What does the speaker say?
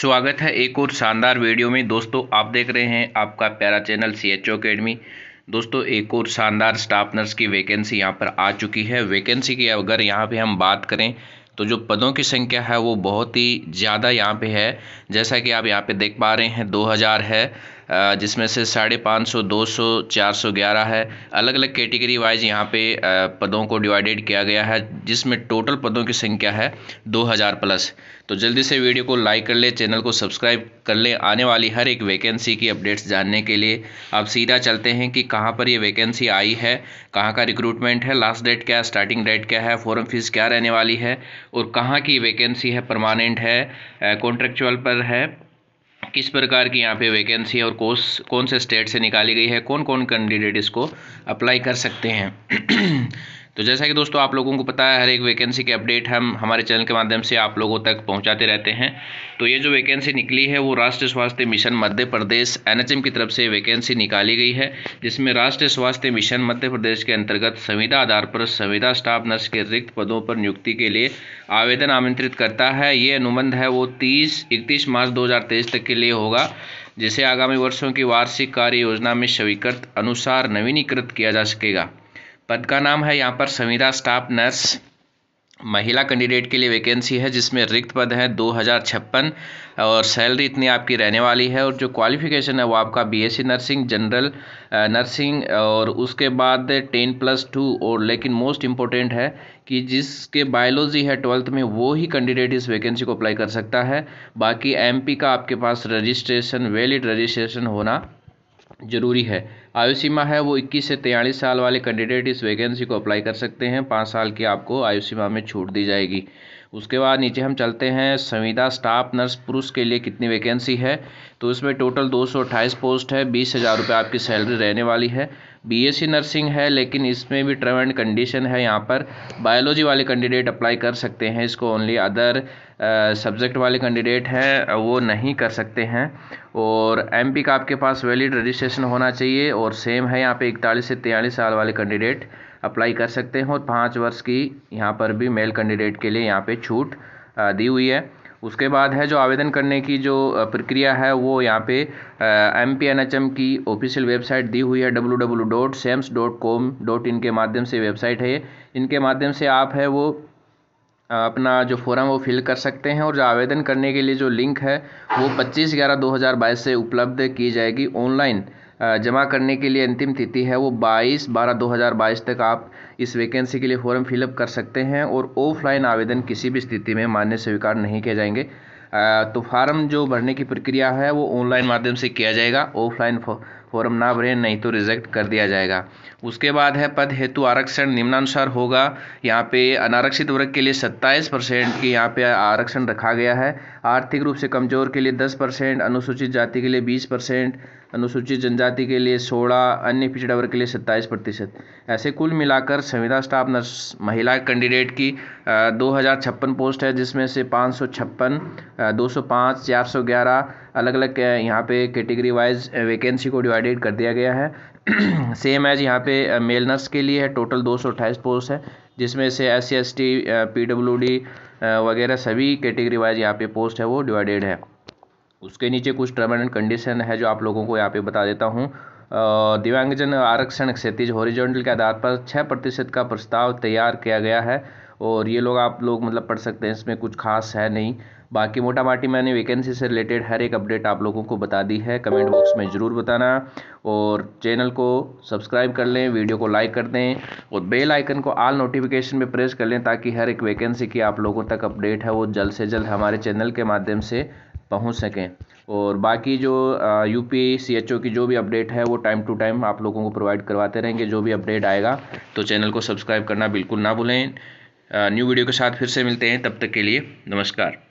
स्वागत है एक और शानदार वीडियो में दोस्तों आप देख रहे हैं आपका प्यारा चैनल सी एच अकेडमी दोस्तों एक और शानदार स्टाफ नर्स की वैकेंसी यहाँ पर आ चुकी है वैकेंसी की अगर यहाँ पे हम बात करें तो जो पदों की संख्या है वो बहुत ही ज़्यादा यहाँ पे है जैसा कि आप यहाँ पे देख पा रहे हैं 2000 है जिसमें से साढ़े पाँच सौ दो सौ चार सौ ग्यारह है अलग अलग कैटेगरी वाइज यहाँ पे पदों को डिवाइडेड किया गया है जिसमें टोटल पदों की संख्या है दो हज़ार प्लस तो जल्दी से वीडियो को लाइक कर ले चैनल को सब्सक्राइब कर ले आने वाली हर एक वैकेंसी की अपडेट्स जानने के लिए आप सीधा चलते हैं कि कहाँ पर ये वैकेंसी आई है कहाँ का रिक्रूटमेंट है लास्ट डेट क्या है स्टार्टिंग डेट क्या है फॉरम फीस क्या रहने वाली है और कहाँ की वैकेंसी है परमानेंट है कॉन्ट्रेक्चुअल पर है किस प्रकार की यहाँ पे वैकेंसी है और कोर्स कौन से स्टेट से निकाली गई है कौन कौन कैंडिडेट इसको अप्लाई कर सकते हैं तो जैसा कि दोस्तों आप लोगों को पता है हर एक वैकेंसी के अपडेट हम हमारे चैनल के माध्यम से आप लोगों तक पहुंचाते रहते हैं तो ये जो वैकेंसी निकली है वो राष्ट्रीय स्वास्थ्य मिशन मध्य प्रदेश एनएचएम की तरफ से वैकेंसी निकाली गई है जिसमें राष्ट्रीय स्वास्थ्य मिशन मध्य प्रदेश के अंतर्गत संविदा आधार पर संविदा स्टाफ नर्स के रिक्त पदों पर नियुक्ति के लिए आवेदन आमंत्रित करता है ये अनुबंध है वो तीस इकतीस मार्च दो तक के लिए होगा जिसे आगामी वर्षों की वार्षिक कार्य योजना में स्वीकृत अनुसार नवीनीकृत किया जा सकेगा पद का नाम है यहाँ पर संविदा स्टाफ नर्स महिला कैंडिडेट के लिए वैकेंसी है जिसमें रिक्त पद है दो हज़ार छप्पन और सैलरी इतनी आपकी रहने वाली है और जो क्वालिफिकेशन है वो आपका बीएससी नर्सिंग जनरल नर्सिंग और उसके बाद टेन प्लस टू और लेकिन मोस्ट इम्पोर्टेंट है कि जिसके बायोलॉजी है ट्वेल्थ में वो ही कैंडिडेट इस वैकेंसी को अप्लाई कर सकता है बाकी एम का आपके पास रजिस्ट्रेशन वैलिड रजिस्ट्रेशन होना ज़रूरी है आयु सीमा है वो 21 से तेयलीस साल वाले कैंडिडेट इस वैकेंसी को अप्लाई कर सकते हैं पाँच साल की आपको आयु सीमा में छूट दी जाएगी उसके बाद नीचे हम चलते हैं संविदा स्टाफ नर्स पुरुष के लिए कितनी वैकेंसी है तो इसमें टोटल दो सौ अट्ठाईस पोस्ट है बीस हज़ार रुपये आपकी सैलरी रहने वाली है बीएससी नर्सिंग है लेकिन इसमें भी टर्म एंड कंडीशन है यहाँ पर बायोलॉजी वाले कैंडिडेट अप्लाई कर सकते हैं इसको ओनली अदर सब्जेक्ट वाले कैंडिडेट हैं वो नहीं कर सकते हैं और एम का आपके पास वैलिड रजिस्ट्रेशन होना चाहिए और सेम है यहाँ पे इकतालीस से तियालीस साल वाले कैंडिडेट अप्लाई कर सकते हैं और पाँच वर्ष की यहाँ पर भी मेल कैंडिडेट के लिए यहाँ पे छूट दी हुई है उसके बाद है जो आवेदन करने की जो प्रक्रिया है वो यहाँ पे M P N H M की ऑफिशियल वेबसाइट दी हुई है W W dot sams dot com dot in के माध्यम से वेबसाइट है इनके माध्यम से आप है वो अपना जो फॉर्म वो फिल कर सकते हैं और जो आवेदन करने के लिए जो लिंक है वो 25 ग्यारह 2022 से उपलब्ध की जाएगी ऑनलाइन जमा करने के लिए अंतिम तिथि है वो 22 बारह 2022 तक आप इस वैकेंसी के लिए फॉर्म फिलअप कर सकते हैं और ऑफलाइन आवेदन किसी भी स्थिति में मान्य स्वीकार नहीं किए जाएंगे तो फार्म जो भरने की प्रक्रिया है वो ऑनलाइन माध्यम से किया जाएगा ऑफलाइन फॉर्म ना भरें नहीं तो रिजेक्ट कर दिया जाएगा उसके बाद है पद हेतु आरक्षण निम्नानुसार होगा यहाँ पे अनारक्षित वर्ग के लिए 27 परसेंट की यहाँ पे आरक्षण रखा गया है आर्थिक रूप से कमज़ोर के लिए 10 परसेंट अनुसूचित जाति के लिए 20 परसेंट अनुसूचित जनजाति के लिए सोलह अन्य पिछड़ा वर्ग के लिए सत्ताईस प्रतिशत ऐसे कुल मिलाकर संविदा स्टाफ नर्स महिला कैंडिडेट की दो हज़ार छप्पन पोस्ट है जिसमें से पाँच सौ छप्पन दो सौ पाँच चार सौ ग्यारह अलग अलग यहाँ पे कैटेगरी वाइज वैकेंसी को डिवाइडेड कर दिया गया है सेम एज यहाँ पे मेल नर्स के लिए है टोटल दो सौ अट्ठाईस पोस्ट है जिसमें से S C S T P W D वगैरह सभी कैटेगरी वाइज यहाँ पे पोस्ट है वो डिवाइडेड है उसके नीचे कुछ टर्म एंड कंडीशन है जो आप लोगों को यहाँ पे बता देता हूँ दिव्यांगजन आरक्षण क्षतिज हॉरिजॉन्टल के आधार पर छः प्रतिशत का प्रस्ताव तैयार किया गया है और ये लोग आप लोग मतलब पढ़ सकते हैं इसमें कुछ खास है नहीं बाकी मोटा माटी मैंने वैकेंसी से रिलेटेड हर एक अपडेट आप लोगों को बता दी है कमेंट बॉक्स में ज़रूर बताना और चैनल को सब्सक्राइब कर लें वीडियो को लाइक कर दें और बेल आइकन को आल नोटिफिकेशन पे प्रेस कर लें ताकि हर एक वैकेंसी की आप लोगों तक अपडेट है वो जल्द से जल्द हमारे चैनल के माध्यम से पहुँच सकें और बाकी जो U P C H O की जो भी अपडेट है वो टाइम टू टाइम आप लोगों को प्रोवाइड करवाते रहेंगे जो भी अपडेट आएगा तो चैनल को सब्सक्राइब करना बिल्कुल ना भूलें न्यू वीडियो के साथ फिर से मिलते हैं तब तक के लिए नमस्कार